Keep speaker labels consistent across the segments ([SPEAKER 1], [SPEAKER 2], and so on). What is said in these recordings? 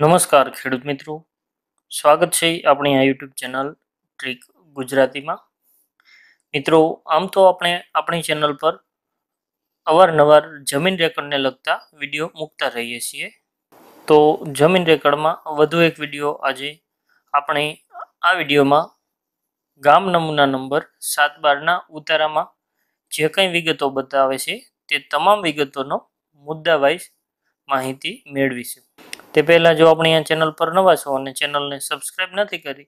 [SPEAKER 1] નમસ્કાર ખેડૂત મિત્રો સ્વાગત છે આપણી આ યુટ્યુબ ચેનલ ટ્રીક ગુજરાતીમાં મિત્રો આમ તો આપણે આપણી ચેનલ પર અવારનવાર જમીન રેકર્ડને લગતા વિડીયો મૂકતા રહીએ છીએ તો જમીન રેકર્ડમાં વધુ એક વિડીયો આજે આપણે આ વિડીયોમાં ગામ નમૂના નંબર સાત બારના ઉતારામાં જે કંઈ વિગતો બતાવે છે તે તમામ વિગતોનો મુદ્દાવાઇઝ માહિતી મેળવીશું તે પહેલાં જો આપણે આ ચેનલ પર નવા છો અને ચેનલને સબસ્ક્રાઇબ નથી કરી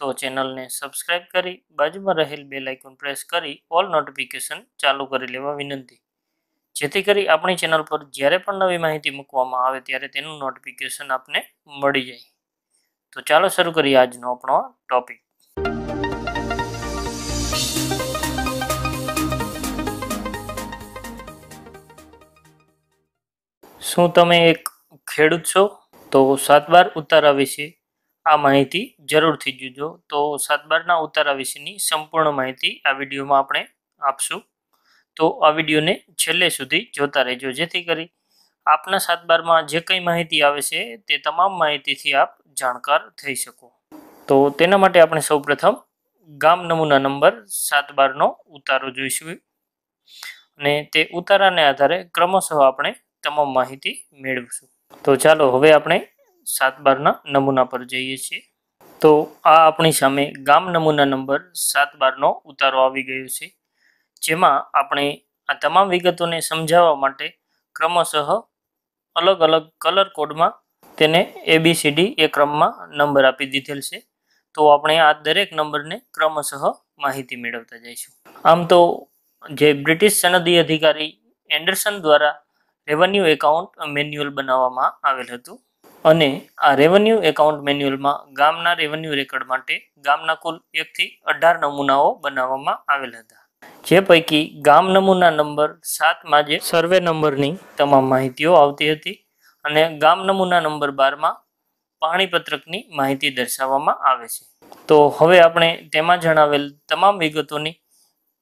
[SPEAKER 1] તો ચેનલને સબસ્ક્રાઇબ કરી બાજુમાં રહેલ બે લાઇકોન પ્રેસ કરી ઓલ નોટિફિકેશન ચાલુ કરી લેવા વિનંતી જેથી કરી આપણી ચેનલ પર જ્યારે પણ નવી માહિતી મૂકવામાં આવે ત્યારે તેનું નોટિફિકેશન આપને મળી જાય તો ચાલો શરૂ કરીએ આજનો આપણો ટોપિક શું તમે એક ખેડૂત છો તો સાતબાર ઉતારા વિશે આ માહિતી જરૂરથી જોજો તો સાતબારના ઉતારા વિશેની સંપૂર્ણ માહિતી આ વિડીયોમાં આપણે આપશું તો આ વિડીયોને છેલ્લે સુધી જોતા રહેજો જેથી કરી આપના સાતબારમાં જે કંઈ માહિતી આવે છે તે તમામ માહિતીથી આપ જાણકાર થઈ શકો તો તેના માટે આપણે સૌપ્રથમ ગામ નમૂના નંબર સાતબારનો ઉતારો જોઈશું અને તે ઉતારાને આધારે ક્રમશઃ આપણે તમામ માહિતી મેળવીશું તો ચાલો હવે આપણે સાત બારના નમૂના પર જઈએ છીએ તો આ આપણી સામે ગામ નમૂના નંબર સાત બારનો ઉતારો આવી ગયો છે જેમાં આપણે આ તમામ વિગતોને સમજાવવા માટે ક્રમશઃ અલગ અલગ કલર કોડમાં તેને એબીસીડી એ ક્રમમાં નંબર આપી દીધેલ છે તો આપણે આ દરેક નંબરને ક્રમશઃ માહિતી મેળવતા જઈશું આમ તો જે બ્રિટિશ સનદી અધિકારી એન્ડરસન દ્વારા રેવન્યુ એકાઉન્ટ મેન્યુઅલ બનાવવામાં આવેલ હતું અને આ રેવન્યુ એકાઉન્ટ મેન્યુઅલમાં ગામના રેવન્યુ રેકર્ડ માટે ગામના કુલ એકથી અઢાર નમૂનાઓ બનાવવામાં આવેલ હતા જે પૈકી ગામ નમૂના નંબર સાતમાં જે સર્વે નંબરની તમામ માહિતીઓ આવતી હતી અને ગામ નમૂના નંબર બારમાં પાણીપત્રકની માહિતી દર્શાવવામાં આવે છે તો હવે આપણે તેમાં જણાવેલ તમામ વિગતોની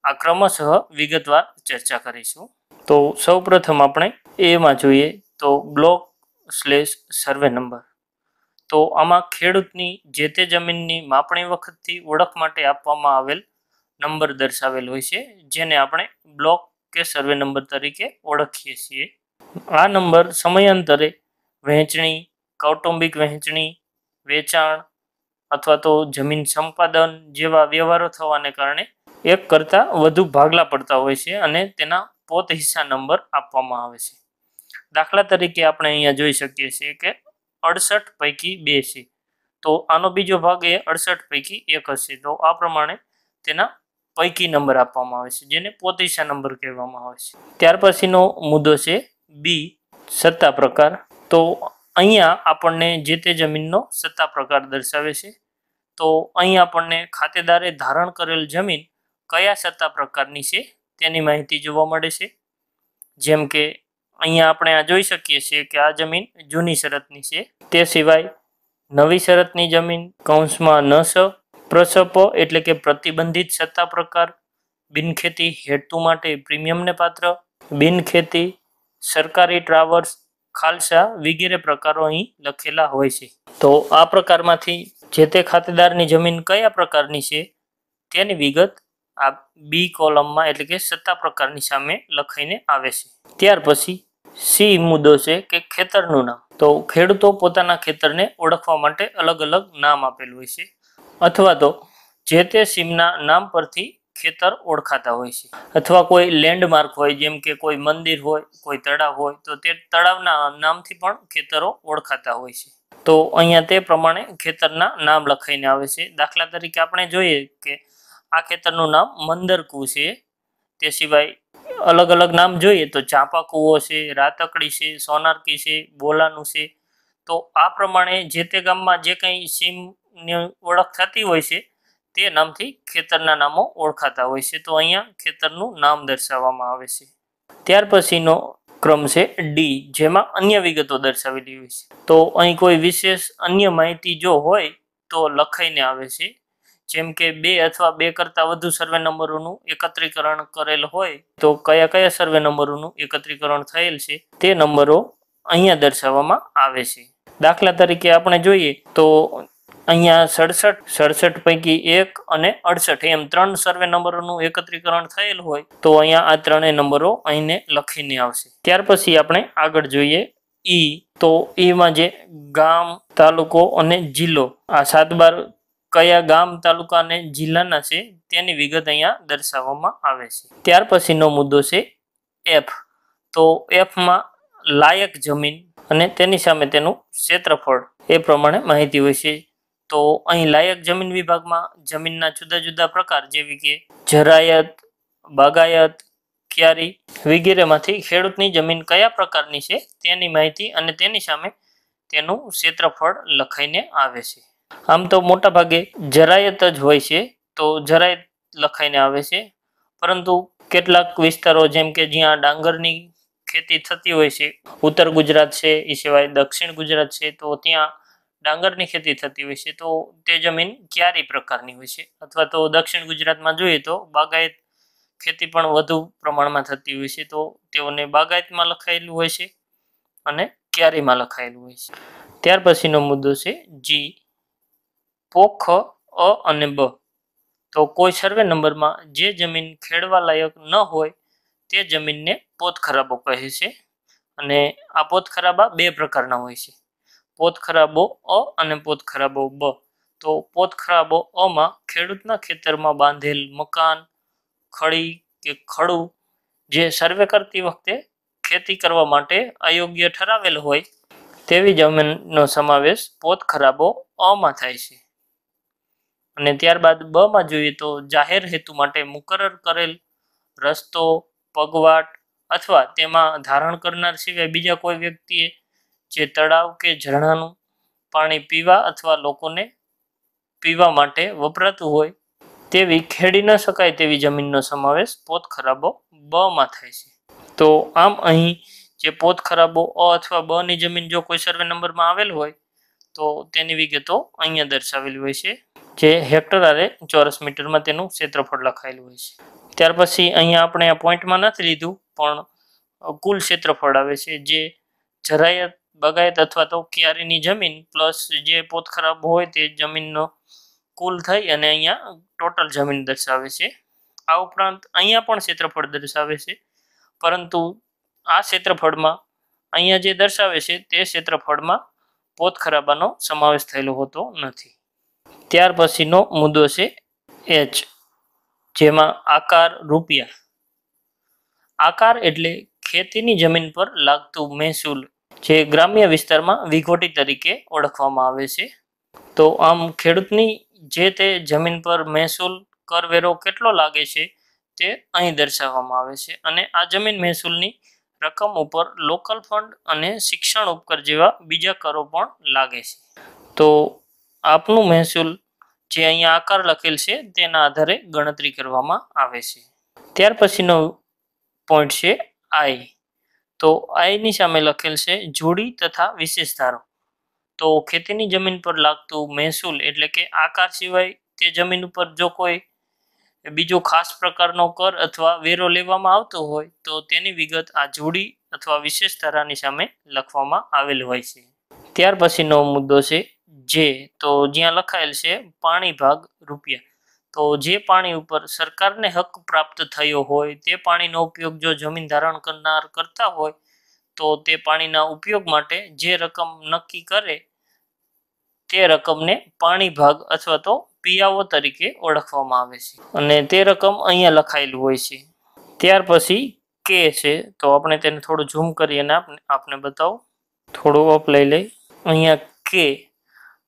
[SPEAKER 1] આ ક્રમશઃ વિગતવાર ચર્ચા કરીશું તો સૌપ્રથમ આપણે એમાં જોઈએ તો બ્લોક સ્લેશ સર્વે નંબર તો આમાં ખેડૂતની જે તે જમીનની માપણી વખતથી ઓળખ માટે આપવામાં આવેલ નંબર દર્શાવેલ હોય છે જેને આપણે બ્લોક કે સર્વે નંબર તરીકે ઓળખીએ છીએ આ નંબર સમયાંતરે વહેંચણી કૌટુંબિક વહેંચણી વેચાણ અથવા તો જમીન સંપાદન જેવા વ્યવહારો થવાને કારણે એક કરતાં વધુ ભાગલા પડતા હોય છે અને તેના પોત હિસ્સા નંબર આપવામાં આવે છે દાખલા તરીકે આપણે અહીંયા જોઈ શકીએ છીએ કે અડસઠ પૈકી બે છે તો આનો બીજો ભાગ એ અડસઠ પૈકી એક હશે તો આ પ્રમાણે તેના પૈકી નંબર આપવામાં આવે છે જેને પોતીસા નંબર કહેવામાં આવે છે ત્યાર પછીનો મુદ્દો છે બી સત્તા પ્રકાર તો અહીંયા આપણને જે તે જમીનનો સત્તા પ્રકાર દર્શાવે છે તો અહીં આપણને ખાતેદારે ધારણ કરેલ જમીન કયા સત્તા પ્રકારની છે તેની માહિતી જોવા મળે છે જેમ કે અહીંયા આપણે આ જોઈ શકીએ છીએ કે આ જમીન જૂની શરતની છે તે સિવાય નવી શરતની જમીન કૌંસમાં ન સ પ્રસપો એટલે કે પ્રતિબંધિત સત્તા પ્રકાર બિનખેતી હેતુ માટે પ્રીમિયમને પાત્ર બિનખેતી સરકારી ટ્રાવર્સ ખાલસા વગેરે પ્રકારો અહીં લખેલા હોય છે તો આ પ્રકારમાંથી જે તે ખાતેદારની જમીન કયા પ્રકારની છે તેની વિગત આ બી કોલમમાં એટલે કે સત્તા પ્રકારની સામે લખાઈને આવે છે ત્યાર પછી સી મુદ્દો છે કે ખેતરનું નામ તો ખેડૂતો પોતાના ખેતરને ઓળખવા માટે અલગ અલગ નામ આપેલું હોય છે અથવા તો જે તે સીમના નામ પરથી ખેતર ઓળખાતા હોય છે અથવા કોઈ લેન્ડમાર્ક હોય જેમ કે કોઈ મંદિર હોય કોઈ તળાવ હોય તો તે તળાવના નામથી પણ ખેતરો ઓળખાતા હોય છે તો અહીંયા તે પ્રમાણે ખેતરના નામ લખાઈને આવે છે દાખલા તરીકે આપણે જોઈએ કે આ ખેતરનું નામ મંદરકુ છે તે સિવાય અલગ અલગ નામ જોઈએ તો ચાંપા કૂવો છે રાતકડી છે સોનારકી છે બોલાનું છે તો આ પ્રમાણે જે તે ગામમાં જે કંઈ સીમની ઓળખ થતી હોય છે તે નામથી ખેતરના નામો ઓળખાતા હોય છે તો અહીંયા ખેતરનું નામ દર્શાવવામાં આવે છે ત્યાર પછીનો ક્રમ છે ડી જેમાં અન્ય વિગતો દર્શાવેલી હોય છે તો અહીં કોઈ વિશેષ અન્ય માહિતી જો હોય તો લખાઈને આવે છે જેમ કે બે અથવા બે કરતાં વધુ સર્વે નંબરોનું એકત્રીકરણ કરેલ હોય તો કયા કયા સર્વે નંબરોનું એકત્રીકરણ થયેલ છે તે નંબરો અહીંયા દર્શાવવામાં આવે છે દાખલા તરીકે આપણે જોઈએ તો અહીંયા સડસઠ સડસઠ પૈકી એક અને અડસઠ એમ ત્રણ સર્વે નંબરોનું એકત્રીકરણ થયેલ હોય તો અહીંયા આ ત્રણે નંબરો અહીંને લખીને આવશે ત્યાર પછી આપણે આગળ જોઈએ ઈ તો એમાં જે ગામ તાલુકો અને જિલ્લો આ સાત બાર કયા ગામ તાલુકા અને જિલ્લાના છે તેની વિગત અહીંયા દર્શાવવામાં આવે છે ત્યાર પછીનો મુદ્દો છે એફ તો એફમાં લાયક જમીન અને તેની સામે તેનું ક્ષેત્રફળ એ પ્રમાણે માહિતી હોય છે તો અહીં લાયક જમીન વિભાગમાં જમીનના જુદા જુદા પ્રકાર જેવી કે જરાયત બાગાયત ક્યારી વગેરેમાંથી ખેડૂતની જમીન કયા પ્રકારની છે તેની માહિતી અને તેની સામે તેનું ક્ષેત્રફળ લખાઈને આવે છે આમ તો મોટા ભાગે જરાયત જ હોય છે તો જરાયત લખાઈને આવે છે પરંતુ કેટલાક વિસ્તારો જેમ કે જ્યાં ડાંગરની ખેતી થતી હોય છે ઉત્તર ગુજરાત છે એ સિવાય દક્ષિણ ગુજરાત છે તો ત્યાં ડાંગરની ખેતી થતી હોય છે તો તે જમીન ક્યારેય પ્રકારની હોય છે અથવા તો દક્ષિણ ગુજરાતમાં જોઈએ તો બાગાયત ખેતી પણ વધુ પ્રમાણમાં થતી હોય છે તો તેઓને બાગાયતમાં લખાયેલું હોય છે અને ક્યારીમાં લખાયેલું હોય છે ત્યાર પછીનો મુદ્દો છે જી પોખ અ અને બ તો કોઈ સર્વે નંબરમાં જે જમીન ખેડવા લાયક ન હોય તે જમીનને પોતખરાબો કહે છે અને આ પોતખરાબા બે પ્રકારના હોય છે પોતખરાબો અ અને પોતખરાબો બ તો પોતખરાબો અમાં ખેડૂતના ખેતરમાં બાંધેલ મકાન ખડી કે ખડું જે સર્વે કરતી વખતે ખેતી કરવા માટે અયોગ્ય ઠરાવેલ હોય તેવી જમીનનો સમાવેશ પોતખરાબો અમાં થાય છે અને ત્યારબાદ બમાં જોઈએ તો જાહેર હેતુ માટે મુકરર કરેલ રસ્તો પગવાટ અથવા તેમાં ધારણ કરનાર સિવાય બીજા કોઈ વ્યક્તિએ જે તળાવ કે ઝરણાનું પાણી પીવા અથવા લોકોને પીવા માટે વપરાતું હોય તેવી ખેડી ન શકાય તેવી જમીનનો સમાવેશ પોત ખરાબો બમાં થાય છે તો આમ અહીં જે પોત ખરાબો અ અથવા બની જમીન જો કોઈ સર્વે નંબરમાં આવેલ હોય તો તેની વિગતો અહીંયા દર્શાવેલી હોય છે જે હેક્ટર આરે ચોરસ મીટરમાં તેનું ક્ષેત્રફળ લખાયેલું હોય છે ત્યાર પછી અહીંયા આપણે આ પોઈન્ટમાં નથી લીધું પણ કુલ ક્ષેત્રફળ આવે છે જે જરાયત બગાયત અથવા તો ક્યારેની જમીન પ્લસ જે પોતખરાબ હોય તે જમીનનો કુલ થઈ અને અહીંયા ટોટલ જમીન દર્શાવે છે આ ઉપરાંત અહીંયા પણ ક્ષેત્રફળ દર્શાવે છે પરંતુ આ ક્ષેત્રફળમાં અહીંયા જે દર્શાવે છે તે ક્ષેત્રફળમાં પોતખરાબાનો સમાવેશ થયેલો હોતો નથી ત્યાર પછીનો મુદ્દો છે એચ જેમાં આકાર રૂપિયા આકાર એટલે ખેતીની જમીન પર લાગતું મહેસૂલ જે ગ્રામ્ય વિસ્તારમાં વિઘોટી તરીકે ઓળખવામાં આવે છે તો આમ ખેડૂતની જે તે જમીન પર મહેસૂલ કરવેરો કેટલો લાગે છે તે અહીં દર્શાવવામાં આવે છે અને આ જમીન મહેસૂલની રકમ ઉપર લોકલ ફંડ અને શિક્ષણ ઉપકર જેવા બીજા કરો પણ લાગે છે તો આપનું મહેસૂલ જે અહીંયા આકાર લખેલ છે તેના આધારે ગણતરી કરવામાં આવે છે ત્યાર પછીનો પોઈન્ટ છે આઈ તો આઈની સામે લખેલ છે જોડી તથા વિશેષધારો તો ખેતીની જમીન પર લાગતું મહેસૂલ એટલે કે આકાર સિવાય તે જમીન ઉપર જો કોઈ બીજો ખાસ પ્રકારનો કર અથવા વેરો લેવામાં આવતો હોય તો તેની વિગત આ જોડી અથવા વિશેષ ધારાની સામે લખવામાં આવેલ હોય છે ત્યાર પછીનો મુદ્દો છે જે તો જ્યાં લખાયેલ છે પાણી ભાગ રૂપિયા તો જે પાણી ઉપર સરકારને હક પ્રાપ્ત થયો હોય તે પાણીનો ઉપયોગ જો જમીન ધારણ કરનાર કરતા હોય તો તે પાણીના ઉપયોગ માટે જે રકમ નક્કી કરે તે રકમને પાણી ભાગ અથવા તો પિયાઓ તરીકે ઓળખવામાં આવે છે અને તે રકમ અહીંયા લખાયેલું હોય છે ત્યાર પછી કે છે તો આપણે તેને થોડું ઝૂમ કરી અને આપને આપણે બતાવો થોડું અપ લઈ લઈ અહીંયા કે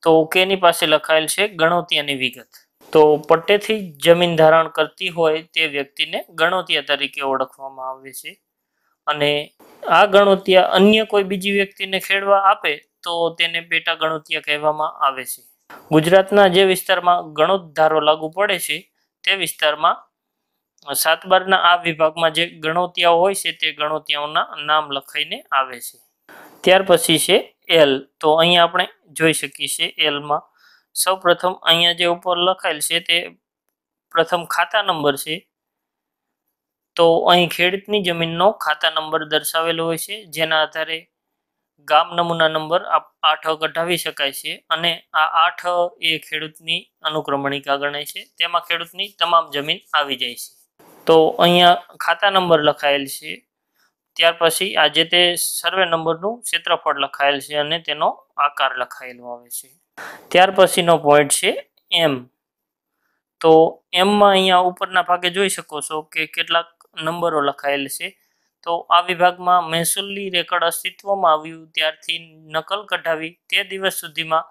[SPEAKER 1] તો ઓકેની પાસે લખાયેલ છે ગણોતિયાની વિગત તો પટ્ટેથી જમીન ધારણ કરતી હોય તે વ્યક્તિને ગણોતિયા તરીકે ઓળખવામાં આવે છે અને આ ગણોતિયા અન્ય કોઈ બીજી વ્યક્તિને ખેડવા આપે તો તેને પેટા ગણોતિયા કહેવામાં આવે છે ગુજરાતના જે વિસ્તારમાં ગણોતધારો લાગુ પડે છે તે વિસ્તારમાં સાતબારના આ વિભાગમાં જે ગણોતિયાઓ હોય છે તે ગણોતિયાઓના નામ લખાઈને આવે છે ત્યાર પછી છે એલ તો અહીંયા આપણે જોઈ શકીએ છીએ એલમાં સૌ પ્રથમ અહીંયા જે ઉપર લખાયેલ છે તે પ્રથમ ખાતા નંબર છે તો અહીં ખેડૂતની જમીનનો ખાતા નંબર દર્શાવેલો હોય છે જેના આધારે ગામ નમૂના નંબર આઠ કઢાવી શકાય છે અને આ આઠ એ ખેડૂતની અનુક્રમણિકા ગણાય છે તેમાં ખેડૂતની તમામ જમીન આવી જાય છે તો અહીંયા ખાતા નંબર લખાયેલ છે ત્યાર પછી આ તે સર્વે નંબરનું ક્ષેત્રફળ લખાયેલ છે અને તેનો આકાર લખાયેલો આવે છે ત્યાર પછીનો પોઈન્ટ છે એમ તો એમમાં અહીંયા ઉપરના ભાગે જોઈ શકો છો કે કેટલાક નંબરો લખાયેલ છે તો આ વિભાગમાં મહેસૂલની રેકર્ડ અસ્તિત્વમાં આવ્યું ત્યારથી નકલ કઢાવી તે દિવસ સુધીમાં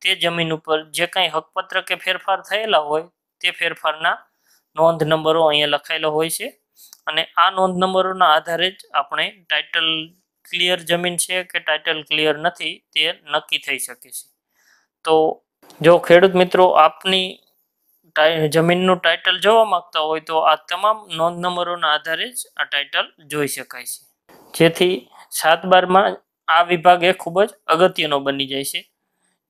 [SPEAKER 1] તે જમીન ઉપર જે કાંઈ હકપત્ર કે ફેરફાર થયેલા હોય તે ફેરફારના નોંધ નંબરો અહીંયા લખાયેલો હોય છે અને આ નોંધ નંબરોના આધારે જ આપણે ટાઇટલ ક્લિયર જમીન છે કે ટાઇટલ ક્લિયર નથી તે નક્કી થઈ શકે છે તો જો ખેડૂત મિત્રો આપની જમીનનું ટાઇટલ જોવા માંગતા હોય તો આ તમામ નોંધ નંબરોના આધારે જ આ ટાઇટલ જોઈ શકાય છે જેથી સાત બારમાં આ વિભાગ એ ખૂબ જ અગત્યનો બની જાય છે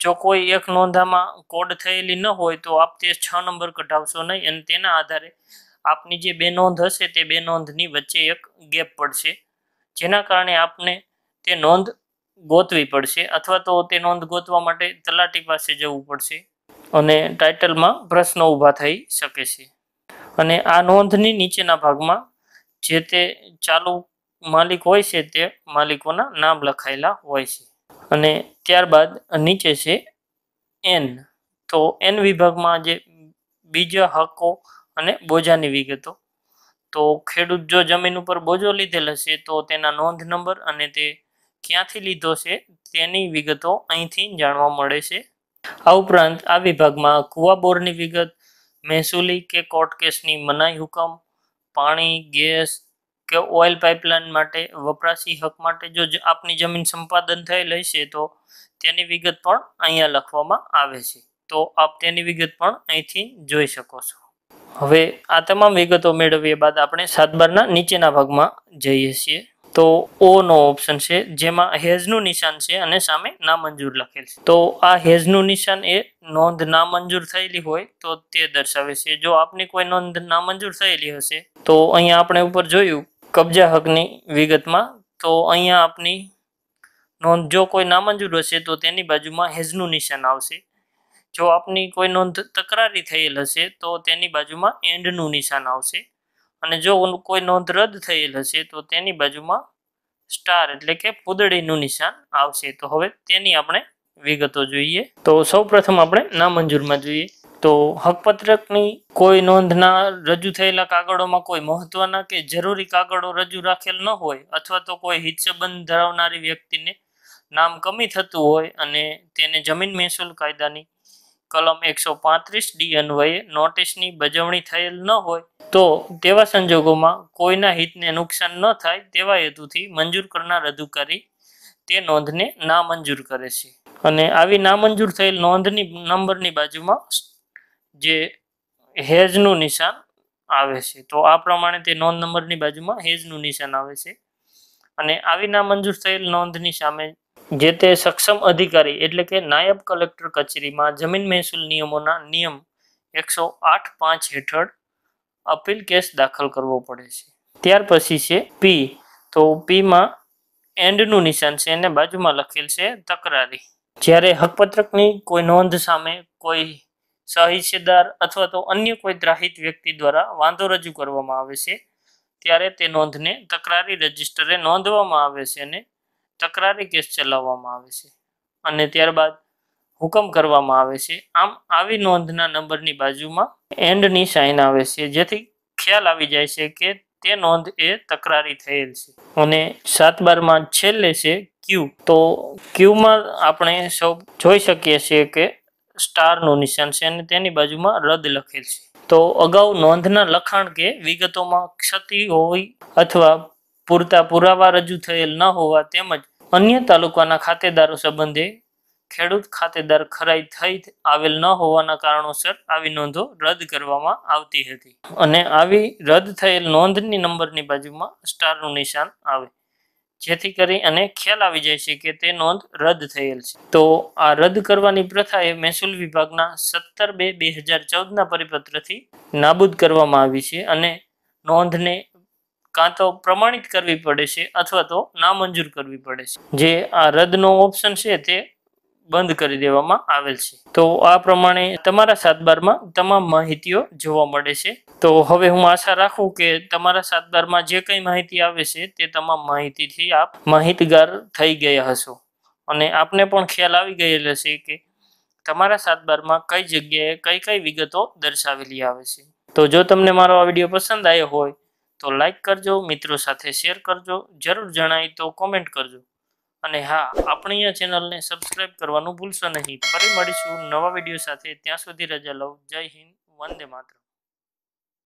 [SPEAKER 1] જો કોઈ એક નોંધામાં કોડ થયેલી ન હોય તો આપ તે છ નંબર કઢાવશો નહીં અને તેના આધારે આપની જે બે નોંધ હશે તે બે નોંધની વચ્ચે એક ગેપ પડશે જેના કારણે આપને તે નોંધ ગોતવી પડશે અથવા તો તે નોંધ ગોતવા માટે તલાટી પાસે જવું પડશે અને ટાઇટલમાં પ્રશ્નો ઊભા થઈ શકે છે અને આ નોંધની નીચેના ભાગમાં જે તે ચાલુ માલિક હોય છે તે માલિકોના નામ લખાયેલા હોય છે અને ત્યારબાદ નીચે છે એન તો એન વિભાગમાં જે બીજા હકો અને બોજાની વિગતો તો ખેડૂત જો જમીન ઉપર બોજો લીધેલ હશે તો તેના નોંધ નંબર અને તે ક્યાંથી લીધો છે તેની વિગતો અહીંથી જાણવા મળે છે આ ઉપરાંત આ વિભાગમાં કુવા બોરની વિગત મહેસૂલી કે કોર્ટ કેસની મનાઈ હુકમ પાણી ગેસ કે ઓઇલ પાઇપલાઇન માટે વપરાશી હક માટે જો આપની જમીન સંપાદન થયેલ હશે તો તેની વિગત પણ અહીંયા લખવામાં આવે છે તો આપ તેની વિગત પણ અહીંથી જોઈ શકો છો હવે આ તમામ વિગતો મેળવ્યા બાદ આપણે સાતબારના નીચેના ભાગમાં જઈએ છીએ તો ઓ નો ઓપ્શન છે જેમાં હેઝનું નિશાન છે અને સામે નામંજૂર લખેલ છે તો આ હેઝનું નિશાન એ નોંધ નામંજૂર થયેલી હોય તો તે દર્શાવે છે જો આપની કોઈ નોંધ નામંજૂર થયેલી હશે તો અહીંયા આપણે ઉપર જોયું કબજા હકની વિગતમાં તો અહીંયા આપની નોંધ જો કોઈ નામંજૂર હશે તો તેની બાજુમાં હેઝનું નિશાન આવશે જો આપની કોઈ નોંધ તકરારી થયેલ હશે તો તેની બાજુમાં એન્ડનું નિશાન આવશે અને જો કોઈ નોંધ રદ થયેલ હશે તો તેની બાજુમાં સ્ટાર એટલે કે પૂદડીનું નિશાન આવશે તો હવે તેની આપણે વિગતો જોઈએ તો સૌપ્રથમ આપણે નામંજૂરમાં જોઈએ તો હકપત્રકની કોઈ નોંધના રજૂ થયેલા કાગળોમાં કોઈ મહત્વના કે જરૂરી કાગળો રજૂ રાખેલ ન હોય અથવા તો કોઈ હિતસંબંધ ધરાવનારી વ્યક્તિને નામ કમી થતું હોય અને તેને જમીન મહેસૂલ કાયદાની કલમ એકસો પાંત્રીસ ડી અન્વયે નોટિસની બજવણી થયેલ ન હોય તો તેવા સંજોગોમાં કોઈના હિતને નુકસાન ન થાય તેવા હેતુથી મંજૂર કરનાર કરી તે નોંધને નામંજૂર કરે છે અને આવી નામંજૂર થયેલ નોંધની નંબરની બાજુમાં જે હેજનું નિશાન આવે છે તો આ પ્રમાણે તે નોંધ નંબરની બાજુમાં હેજનું નિશાન આવે છે અને આવી નામંજૂર થયેલ નોંધની સામે જે તે સક્ષમ અધિકારી એટલે કે નાયબ કલેક્ટર કચેરીમાં જમીન મહેસૂલ નિયમોના નિયમ એકસો આઠ પાંચ હેઠળ અપીલ કેસ દાખલ કરવો પડે છે ત્યાર પછી છે પી તો પીમાં એન્ડનું નિશાન છે એને બાજુમાં લખેલ છે તકરારી જ્યારે હકપત્રકની કોઈ નોંધ સામે કોઈ સહિસ્સેદાર અથવા તો અન્ય કોઈ ત્રાહિત વ્યક્તિ દ્વારા વાંધો રજૂ કરવામાં આવે છે ત્યારે તે નોંધને તકરારી રજિસ્ટરે નોંધવામાં આવે છે અને તકરારી કેસ ચલાવવામાં આવે છે અને ત્યારબાદ હુકમ કરવામાં આવે છે આમ આવી નોંધના નંબરની બાજુમાં એન્ડની સાઇન આવે છે જેથી ખ્યાલ આવી જાય છે કે તે નોંધ એ તકરારી થયેલ છે અને સાત બારમાં છેલ્લે છે ક્યુ તો ક્યુમાં આપણે સૌ જોઈ શકીએ છીએ કે સ્ટારનું નિશાન છે અને તેની બાજુમાં રદ લખેલ છે તો અગાઉ નોંધના લખાણ કે વિગતોમાં ક્ષતિ હોય અથવા પૂરતા પુરાવા રજૂ થયેલ ન હોવા તેમજ અન્ય તાલુકાના ખાતેદારો સંબંધે ખેડૂત ખાતેદાર ખરાઈ થઈ આવેલ ન હોવાના કારણોસર આવી નોંધો રદ કરવામાં આવતી હતી અને આવી રદ થયેલ નોંધની નંબરની બાજુમાં સ્ટારનું નિશાન આવે જેથી કરી અને ખ્યાલ આવી જાય છે કે તે નોંધ રદ થયેલ છે તો આ રદ કરવાની પ્રથા એ મહેસૂલ વિભાગના સત્તર બે બે હજાર ચૌદના પરિપત્રથી નાબૂદ કરવામાં આવી છે અને નોંધને કાં તો પ્રમાણિત કરવી પડે છે અથવા તો નામંજૂર કરવી પડે છે જે આ રદનો ઓપ્શન છે તે બંધ કરી દેવામાં આવેલ છે તો આ પ્રમાણે તમારા સાતબારમાં તમામ માહિતીઓ જોવા મળે છે તો હવે હું આશા રાખું કે તમારા સાતબારમાં જે કંઈ માહિતી આવે છે તે તમામ માહિતીથી આપ માહિતગાર થઈ ગયા હશો અને આપને પણ ખ્યાલ આવી ગયેલ હશે કે તમારા સાતબારમાં કઈ જગ્યાએ કઈ કઈ વિગતો દર્શાવેલી આવે છે તો જો તમને મારો આ વિડીયો પસંદ આવ્યો હોય તો લાઈક કરજો મિત્રો સાથે શેર કરજો જરૂર જણાય તો કોમેન્ટ કરજો અને હા આપણી આ ચેનલને સબસ્ક્રાઈબ કરવાનું ભૂલશો નહીં ફરી મળીશું નવા વિડીયો સાથે ત્યાં સુધી રજા લઉં જય હિન્દ વંદે માત્ર